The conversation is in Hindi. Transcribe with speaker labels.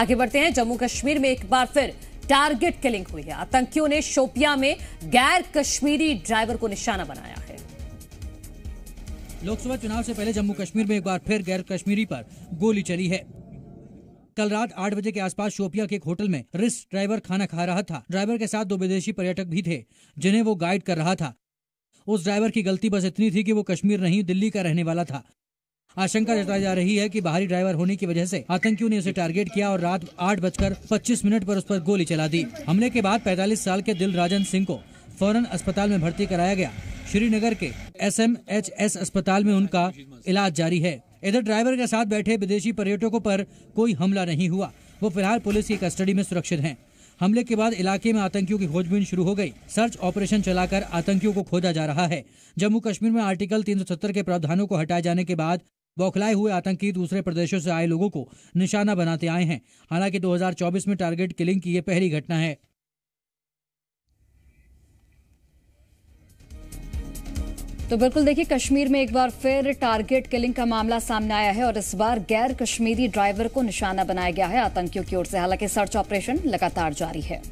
Speaker 1: आगे बढ़ते हैं जम्मू कश्मीर में एक बार फिर टारगेट किलिंग हुई है आतंकियों ने शोपिया में गैर कश्मीरी ड्राइवर को निशाना बनाया है
Speaker 2: लोकसभा चुनाव से पहले जम्मू कश्मीर में एक बार फिर गैर कश्मीरी पर गोली चली है कल रात आठ बजे के आसपास शोपिया के एक होटल में रिस ड्राइवर खाना खा रहा था ड्राइवर के साथ दो विदेशी पर्यटक भी थे जिन्हें वो गाइड कर रहा था उस ड्राइवर की गलती बस इतनी थी कि वो कश्मीर नहीं दिल्ली का रहने वाला था आशंका जताई जा रही है कि बाहरी ड्राइवर होने की वजह से आतंकियों ने उसे टारगेट किया और रात आठ बजकर पच्चीस मिनट पर उस पर गोली चला दी हमले के बाद 45 साल के दिल राजन सिंह को फौरन अस्पताल में भर्ती कराया गया श्रीनगर के एस एम एच एस अस्पताल में उनका इलाज जारी है इधर ड्राइवर के साथ बैठे विदेशी पर्यटकों पर कोई हमला नहीं हुआ वो फिलहाल पुलिस की कस्टडी में सुरक्षित हैं। हमले के बाद इलाके में आतंकियों की खोजबीन शुरू हो गई सर्च ऑपरेशन चलाकर आतंकियों को खोजा जा रहा है जम्मू कश्मीर में आर्टिकल 370 के प्रावधानों को हटाए जाने के बाद बौखलाए हुए आतंकी दूसरे प्रदेशों से आए लोगों को निशाना बनाते आए हैं हालांकि 2024 में टारगेट किलिंग की यह पहली घटना है
Speaker 3: तो बिल्कुल देखिए कश्मीर में एक बार फिर टारगेट किलिंग का मामला सामने आया है और इस बार गैर कश्मीरी ड्राइवर को निशाना बनाया गया है आतंकियों की ओर से हालांकि सर्च ऑपरेशन लगातार जारी है